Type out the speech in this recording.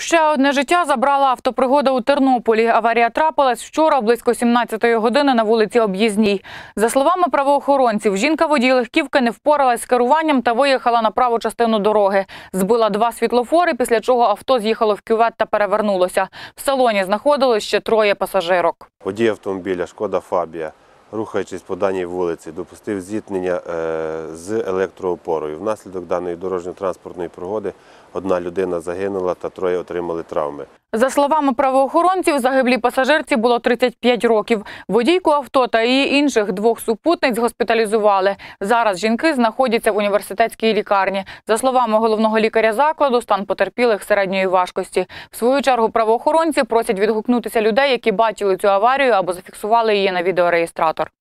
Ще одне життя забрала автопригода у Тернополі. Аварія трапилась вчора близько 17-ї години на вулиці Об'їзній. За словами правоохоронців, жінка водій легківки не впоралась з керуванням та виїхала на праву частину дороги. Збила два світлофори, після чого авто з'їхало в кювет та перевернулося. В салоні знаходилось ще троє пасажирок. Водій автомобіля, шкода фабія рухаючись по даній вулиці, допустив зіткнення е, з електроопорою. Внаслідок даної дорожньо-транспортної пригоди одна людина загинула та троє отримали травми. За словами правоохоронців, загиблі пасажирці було 35 років. Водійку авто та її інших двох супутниць госпіталізували. Зараз жінки знаходяться в університетській лікарні. За словами головного лікаря закладу, стан потерпілих середньої важкості. В свою чергу правоохоронці просять відгукнутися людей, які бачили цю аварію або зафіксували її на відеореєстратор.